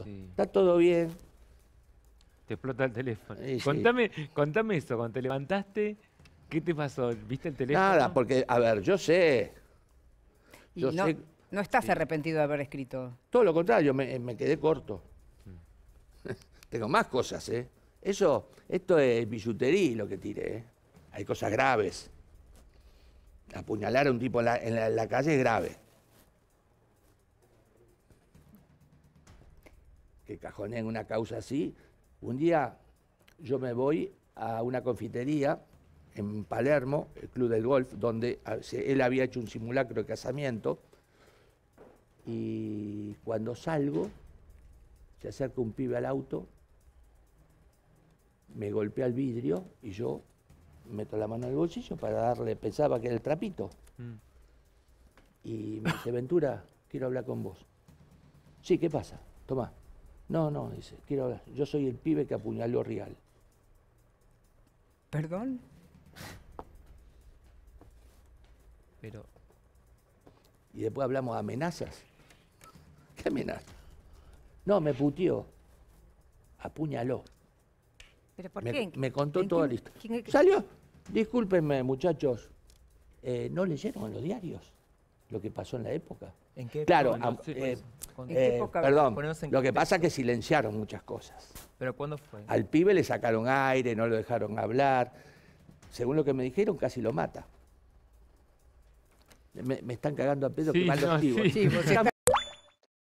Está todo bien. Te explota el teléfono. contame, eso, cuando te levantaste, ¿qué te pasó? ¿Viste el teléfono? Nada, porque, a ver, yo sé. no, estás arrepentido de haber escrito. Todo lo contrario, me, quedé corto. Tengo más cosas, ¿eh? Eso, esto es billutería lo que tiré, ¿eh? Hay cosas graves. Apuñalar a un tipo en la calle es grave. que en una causa así. Un día yo me voy a una confitería en Palermo, el club del golf, donde ah, él había hecho un simulacro de casamiento. Y cuando salgo, se acerca un pibe al auto, me golpea el vidrio y yo meto la mano en el bolsillo para darle, pensaba que era el trapito. Mm. Y me dice, Ventura, quiero hablar con vos. Sí, ¿qué pasa? Tomá. No, no, dice, quiero Yo soy el pibe que apuñaló Rial. ¿Perdón? Pero. Y después hablamos de amenazas. ¿Qué amenaza? No, me putió, Apuñaló. ¿Pero por me, qué? Me contó toda la historia. ¿Salió? Discúlpenme, muchachos. Eh, ¿No leyeron en los diarios lo que pasó en la época? ¿En qué? Claro, a, eh, perdón, lo que pasa es que silenciaron muchas cosas. ¿Pero cuándo fue? Al pibe le sacaron aire, no lo dejaron hablar. Según lo que me dijeron, casi lo mata. Me, están cagando a pedo, que mal